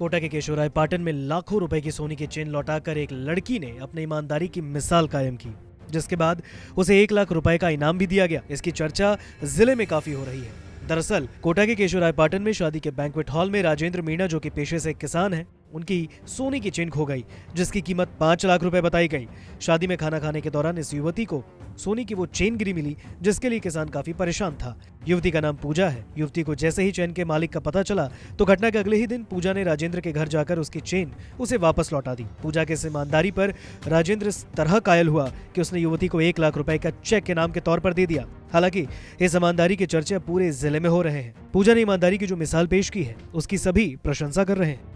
कोटा के केशोराय पाटन में लाखों रुपए की सोने की चेन लौटाकर एक लड़की ने अपनी ईमानदारी की मिसाल कायम की जिसके बाद उसे एक लाख रुपए का इनाम भी दिया गया इसकी चर्चा जिले में काफी हो रही है दरअसल कोटा के केशोराय पाटन में शादी के बैंकवेट हॉल में राजेंद्र मीणा जो कि पेशे से किसान हैं उनकी सोने की चेन खो गई जिसकी कीमत पांच लाख रुपए बताई गई शादी में खाना खाने के दौरान इस युवती को सोने की वो चेन गिरी मिली जिसके लिए किसान काफी परेशान था युवती का नाम पूजा है युवती को जैसे ही चेन के मालिक का पता चला तो घटना के अगले ही दिन पूजा ने राजेंद्र के घर जाकर उसकी चेन उसे वापस लौटा दी पूजा के इस ईमानदारी पर राजेंद्र इस तरह कायल हुआ कि उसने युवती को एक लाख रुपए का चेक के नाम के तौर पर दे दिया हालांकि इस ईमानदारी के चर्चे पूरे जिले में हो रहे हैं पूजा ने ईमानदारी की जो मिसाल पेश की है उसकी सभी प्रशंसा कर रहे हैं